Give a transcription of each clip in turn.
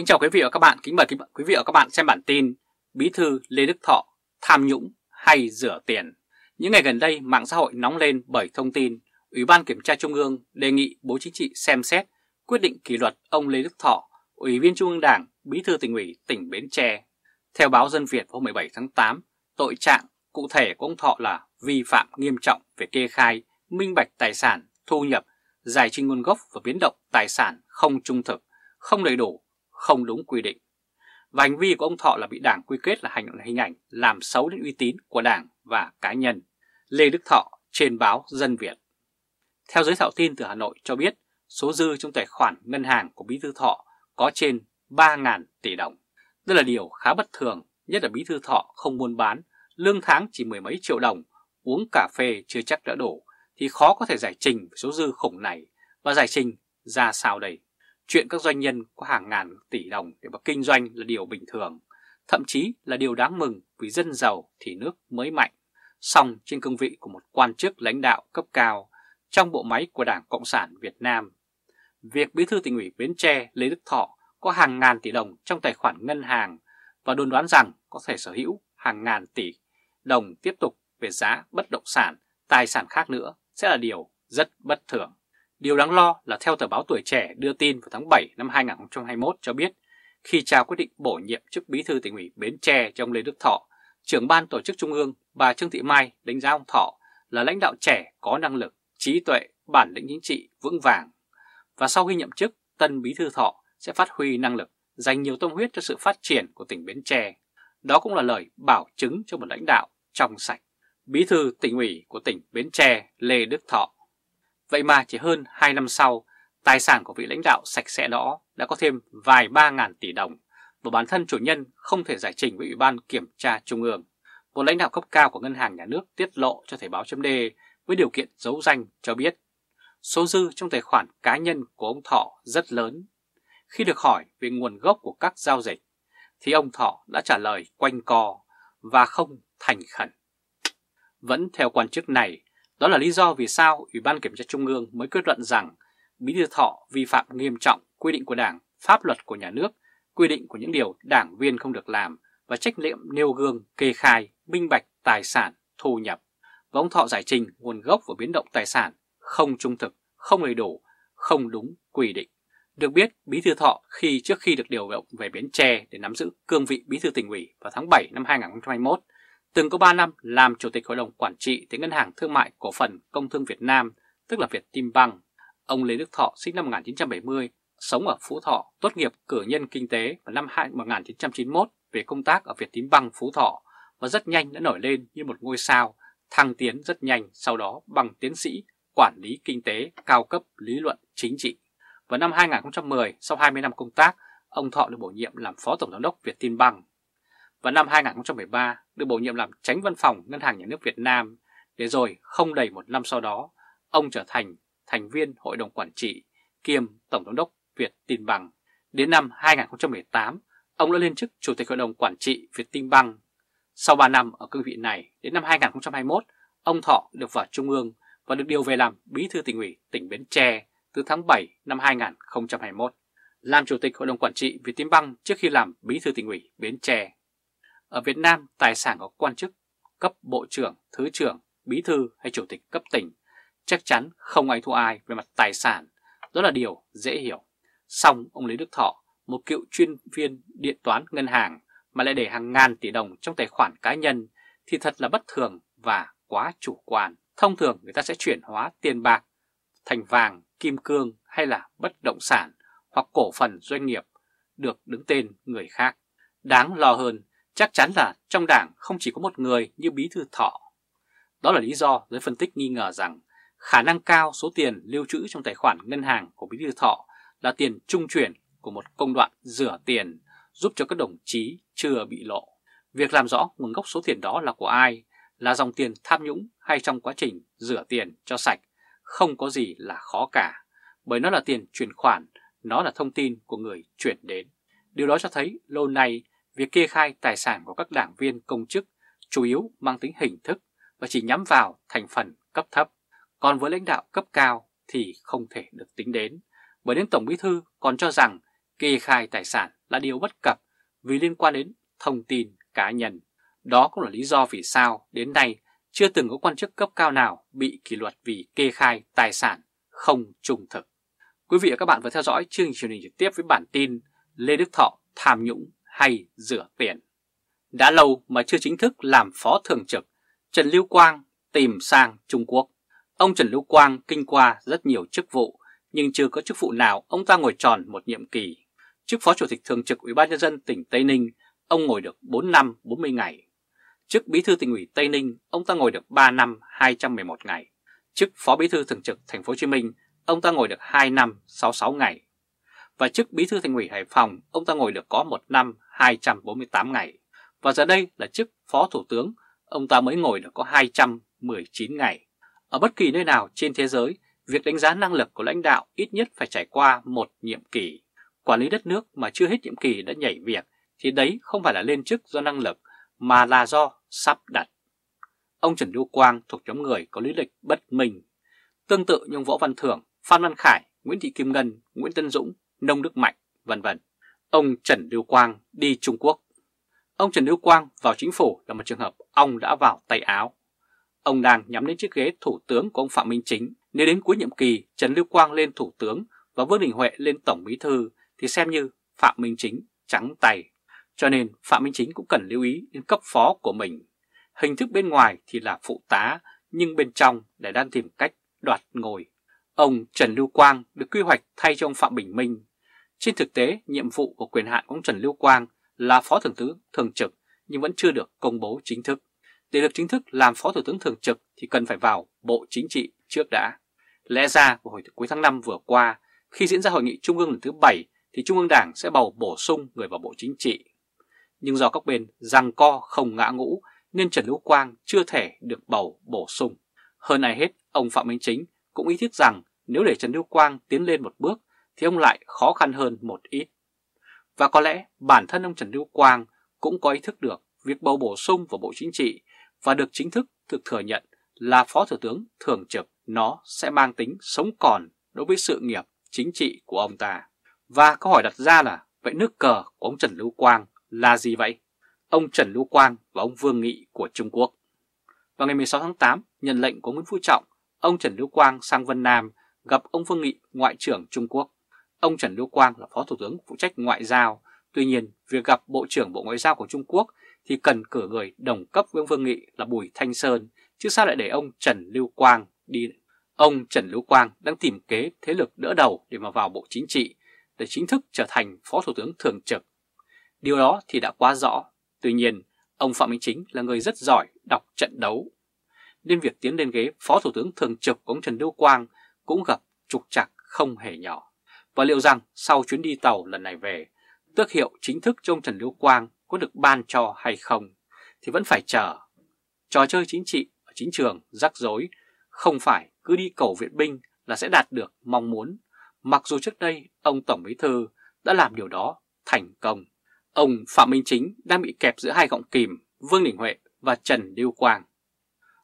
Kính chào quý vị và các bạn, kính mời quý vị và các bạn xem bản tin Bí thư Lê Đức Thọ tham nhũng hay rửa tiền. Những ngày gần đây, mạng xã hội nóng lên bởi thông tin Ủy ban Kiểm tra Trung ương đề nghị Bộ Chính trị xem xét quyết định kỷ luật ông Lê Đức Thọ, Ủy viên Trung ương Đảng, Bí thư tỉnh ủy tỉnh Bến Tre. Theo báo Dân Việt hôm 17 tháng 8, tội trạng cụ thể của ông Thọ là vi phạm nghiêm trọng về kê khai, minh bạch tài sản, thu nhập, giải trình nguồn gốc và biến động tài sản không trung thực, không đầy đủ không đúng quy định. Và hành vi của ông Thọ là bị Đảng quy kết là hành hình ảnh làm xấu đến uy tín của Đảng và cá nhân. Lê Đức Thọ trên báo Dân Việt. Theo giới thạo tin từ Hà Nội cho biết, số dư trong tài khoản ngân hàng của Bí Thư Thọ có trên 3.000 tỷ đồng. Đây là điều khá bất thường, nhất là Bí Thư Thọ không buôn bán, lương tháng chỉ mười mấy triệu đồng, uống cà phê chưa chắc đã đủ, thì khó có thể giải trình số dư khủng này và giải trình ra sao đây. Chuyện các doanh nhân có hàng ngàn tỷ đồng để mà kinh doanh là điều bình thường, thậm chí là điều đáng mừng vì dân giàu thì nước mới mạnh. Song trên cương vị của một quan chức lãnh đạo cấp cao trong bộ máy của Đảng Cộng sản Việt Nam, việc Bí thư tỉnh ủy Bến Tre Lê Đức Thọ có hàng ngàn tỷ đồng trong tài khoản ngân hàng và đồn đoán rằng có thể sở hữu hàng ngàn tỷ đồng tiếp tục về giá bất động sản, tài sản khác nữa sẽ là điều rất bất thường. Điều đáng lo là theo tờ báo Tuổi Trẻ đưa tin vào tháng 7 năm 2021 cho biết, khi trao quyết định bổ nhiệm chức bí thư tỉnh ủy Bến Tre cho ông Lê Đức Thọ, trưởng ban tổ chức trung ương, bà Trương Thị Mai đánh giá ông Thọ là lãnh đạo trẻ có năng lực, trí tuệ, bản lĩnh chính trị vững vàng. Và sau khi nhậm chức, tân bí thư Thọ sẽ phát huy năng lực, dành nhiều tâm huyết cho sự phát triển của tỉnh Bến Tre. Đó cũng là lời bảo chứng cho một lãnh đạo trong sạch. Bí thư tỉnh ủy của tỉnh Bến Tre Lê Đức Thọ Vậy mà chỉ hơn 2 năm sau, tài sản của vị lãnh đạo sạch sẽ đó đã có thêm vài ba ngàn tỷ đồng và bản thân chủ nhân không thể giải trình với Ủy ban Kiểm tra Trung ương. Một lãnh đạo cấp cao của Ngân hàng Nhà nước tiết lộ cho thể báo chấm đề với điều kiện giấu danh cho biết số dư trong tài khoản cá nhân của ông Thọ rất lớn. Khi được hỏi về nguồn gốc của các giao dịch, thì ông Thọ đã trả lời quanh co và không thành khẩn. Vẫn theo quan chức này, đó là lý do vì sao Ủy ban Kiểm tra Trung ương mới kết luận rằng Bí thư Thọ vi phạm nghiêm trọng quy định của Đảng, pháp luật của nhà nước, quy định của những điều đảng viên không được làm và trách nhiệm nêu gương, kê khai, minh bạch tài sản, thu nhập. Và ông Thọ giải trình nguồn gốc của biến động tài sản không trung thực, không đầy đủ, không đúng quy định. Được biết, Bí thư Thọ khi trước khi được điều động về Bến Tre để nắm giữ cương vị Bí thư tỉnh ủy vào tháng 7 năm 2021 từng có 3 năm làm Chủ tịch Hội đồng Quản trị tại Ngân hàng Thương mại Cổ phần Công thương Việt Nam, tức là Việt Tim Băng. Ông Lê Đức Thọ sinh năm 1970, sống ở Phú Thọ, tốt nghiệp cử nhân kinh tế vào năm 1991 về công tác ở Việt Tím Băng Phú Thọ và rất nhanh đã nổi lên như một ngôi sao, thăng tiến rất nhanh sau đó bằng tiến sĩ quản lý kinh tế cao cấp lý luận chính trị. Vào năm 2010, sau 20 năm công tác, ông Thọ được bổ nhiệm làm Phó Tổng Giám đốc Việt Tin Băng. Vào năm 2013, được bổ nhiệm làm tránh văn phòng Ngân hàng Nhà nước Việt Nam để rồi không đầy một năm sau đó, ông trở thành thành viên Hội đồng Quản trị kiêm Tổng Giám đốc Việt Tin Bằng. Đến năm 2018, ông đã lên chức Chủ tịch Hội đồng Quản trị Việt Tin Bằng. Sau 3 năm ở cương vị này, đến năm 2021, ông Thọ được vào Trung ương và được điều về làm Bí thư tỉnh ủy tỉnh Bến Tre từ tháng 7 năm 2021, làm Chủ tịch Hội đồng Quản trị Việt Tiến Băng trước khi làm Bí thư tỉnh ủy Bến Tre. Ở Việt Nam, tài sản của quan chức cấp bộ trưởng, thứ trưởng, bí thư hay chủ tịch cấp tỉnh chắc chắn không ai thua ai về mặt tài sản. Đó là điều dễ hiểu. Song ông Lý Đức Thọ, một cựu chuyên viên điện toán ngân hàng mà lại để hàng ngàn tỷ đồng trong tài khoản cá nhân thì thật là bất thường và quá chủ quan. Thông thường người ta sẽ chuyển hóa tiền bạc thành vàng, kim cương hay là bất động sản hoặc cổ phần doanh nghiệp được đứng tên người khác. Đáng lo hơn Chắc chắn là trong đảng không chỉ có một người như Bí Thư Thọ. Đó là lý do giới phân tích nghi ngờ rằng khả năng cao số tiền lưu trữ trong tài khoản ngân hàng của Bí Thư Thọ là tiền trung chuyển của một công đoạn rửa tiền giúp cho các đồng chí chưa bị lộ. Việc làm rõ nguồn gốc số tiền đó là của ai, là dòng tiền tham nhũng hay trong quá trình rửa tiền cho sạch, không có gì là khó cả, bởi nó là tiền chuyển khoản, nó là thông tin của người chuyển đến. Điều đó cho thấy lâu nay Việc kê khai tài sản của các đảng viên công chức chủ yếu mang tính hình thức và chỉ nhắm vào thành phần cấp thấp, còn với lãnh đạo cấp cao thì không thể được tính đến, bởi đến Tổng Bí Thư còn cho rằng kê khai tài sản là điều bất cập vì liên quan đến thông tin cá nhân. Đó cũng là lý do vì sao đến nay chưa từng có quan chức cấp cao nào bị kỷ luật vì kê khai tài sản không trung thực. Quý vị và các bạn vừa theo dõi chương trình truyền hình trực tiếp với bản tin Lê Đức Thọ tham nhũng hay rửa tiền. Đã lâu mà chưa chính thức làm phó thường trực, Trần Lưu Quang tìm sang Trung Quốc. Ông Trần Lưu Quang kinh qua rất nhiều chức vụ, nhưng chưa có chức vụ nào ông ta ngồi tròn một nhiệm kỳ. Chức Phó Chủ tịch Thường trực Ủy ban Nhân dân tỉnh Tây Ninh, ông ngồi được 4 năm 40 ngày. Chức Bí thư tỉnh ủy Tây Ninh, ông ta ngồi được 3 năm 211 ngày. Chức Phó Bí thư Thường trực Thành phố Hồ Chí Minh, ông ta ngồi được 2 năm 66 ngày. Và chức Bí thư Thành ủy Hải Phòng, ông ta ngồi được có 1 năm 248 ngày và giờ đây là chức Phó Thủ tướng, ông ta mới ngồi được có 219 ngày. Ở bất kỳ nơi nào trên thế giới, việc đánh giá năng lực của lãnh đạo ít nhất phải trải qua một nhiệm kỳ. Quản lý đất nước mà chưa hết nhiệm kỳ đã nhảy việc thì đấy không phải là lên chức do năng lực mà là do sắp đặt. Ông Trần Đô Quang thuộc nhóm người có lý lịch bất minh. Tương tự như Võ Văn Thưởng, Phan Văn Khải, Nguyễn Thị Kim Ngân, Nguyễn Tân Dũng, Nông Đức Mạnh, vân vân ông Trần Lưu Quang đi Trung Quốc. Ông Trần Lưu Quang vào chính phủ là một trường hợp ông đã vào tay áo. Ông đang nhắm đến chiếc ghế thủ tướng của ông Phạm Minh Chính. Nếu đến cuối nhiệm kỳ Trần Lưu Quang lên thủ tướng và Vương Đình Huệ lên tổng bí thư thì xem như Phạm Minh Chính trắng tay. Cho nên Phạm Minh Chính cũng cần lưu ý đến cấp phó của mình. Hình thức bên ngoài thì là phụ tá nhưng bên trong để đang tìm cách đoạt ngồi. Ông Trần Lưu Quang được quy hoạch thay cho ông Phạm Bình Minh trên thực tế, nhiệm vụ của quyền hạn của ông Trần Lưu Quang là Phó Thượng tướng Thường trực nhưng vẫn chưa được công bố chính thức. Để được chính thức làm Phó Thủ tướng Thường trực thì cần phải vào Bộ Chính trị trước đã. Lẽ ra vào hồi cuối tháng 5 vừa qua, khi diễn ra hội nghị Trung ương lần thứ 7 thì Trung ương Đảng sẽ bầu bổ sung người vào Bộ Chính trị. Nhưng do các bên răng co không ngã ngũ nên Trần Lưu Quang chưa thể được bầu bổ sung. Hơn ai hết, ông Phạm Minh Chính cũng ý thức rằng nếu để Trần Lưu Quang tiến lên một bước thì ông lại khó khăn hơn một ít. Và có lẽ bản thân ông Trần Lưu Quang cũng có ý thức được việc bầu bổ sung vào Bộ Chính trị và được chính thức thực thừa nhận là Phó Thủ tướng thường trực nó sẽ mang tính sống còn đối với sự nghiệp chính trị của ông ta. Và câu hỏi đặt ra là vậy nước cờ của ông Trần Lưu Quang là gì vậy? Ông Trần Lưu Quang và ông Vương Nghị của Trung Quốc. Vào ngày 16 tháng 8, nhận lệnh của Nguyễn Phú Trọng, ông Trần Lưu Quang sang Vân Nam gặp ông Vương Nghị, Ngoại trưởng Trung Quốc. Ông Trần Lưu Quang là Phó Thủ tướng phụ trách ngoại giao, tuy nhiên việc gặp Bộ trưởng Bộ Ngoại giao của Trung Quốc thì cần cử người đồng cấp với ông Vương Nghị là Bùi Thanh Sơn, chứ sao lại để ông Trần Lưu Quang đi. Ông Trần Lưu Quang đang tìm kế thế lực đỡ đầu để mà vào Bộ Chính trị, để chính thức trở thành Phó Thủ tướng Thường trực. Điều đó thì đã quá rõ, tuy nhiên ông Phạm Minh Chính là người rất giỏi đọc trận đấu. Nên việc tiến lên ghế Phó Thủ tướng Thường trực của ông Trần Lưu Quang cũng gặp trục trặc không hề nhỏ và liệu rằng sau chuyến đi tàu lần này về, tước hiệu chính thức cho ông Trần Liễu Quang có được ban cho hay không thì vẫn phải chờ. Trò chơi chính trị ở chính trường rắc rối, không phải cứ đi cầu viện binh là sẽ đạt được mong muốn, mặc dù trước đây ông Tổng Bí Thư đã làm điều đó thành công. Ông Phạm Minh Chính đang bị kẹp giữa hai gọng kìm Vương Đình Huệ và Trần Liêu Quang.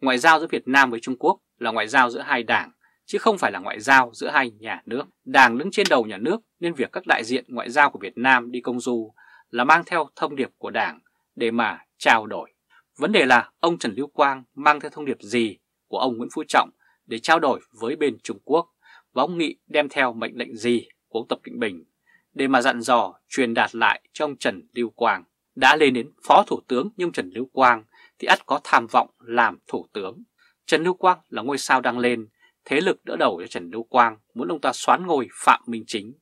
Ngoại giao giữa Việt Nam với Trung Quốc là ngoại giao giữa hai đảng chứ không phải là ngoại giao giữa hai nhà nước. Đảng đứng trên đầu nhà nước nên việc các đại diện ngoại giao của Việt Nam đi công du là mang theo thông điệp của Đảng để mà trao đổi. Vấn đề là ông Trần Lưu Quang mang theo thông điệp gì của ông Nguyễn Phú Trọng để trao đổi với bên Trung Quốc và ông Nghị đem theo mệnh lệnh gì của ông Tập Cận Bình để mà dặn dò truyền đạt lại cho ông Trần Lưu Quang. Đã lên đến Phó Thủ tướng nhưng Trần Lưu Quang thì ắt có tham vọng làm Thủ tướng. Trần Lưu Quang là ngôi sao đang lên thế lực đỡ đầu cho Trần Lưu Quang muốn ông ta xoán ngôi Phạm Minh Chính.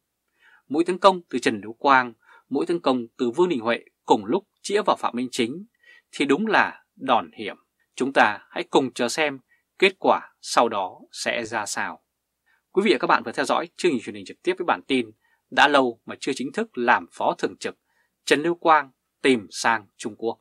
Mũi tấn công từ Trần Lưu Quang, mũi tấn công từ Vương Đình Huệ cùng lúc chĩa vào Phạm Minh Chính thì đúng là đòn hiểm. Chúng ta hãy cùng chờ xem kết quả sau đó sẽ ra sao. Quý vị và các bạn vừa theo dõi chương trình truyền hình trực tiếp với bản tin đã lâu mà chưa chính thức làm phó thường trực Trần Lưu Quang tìm sang Trung Quốc.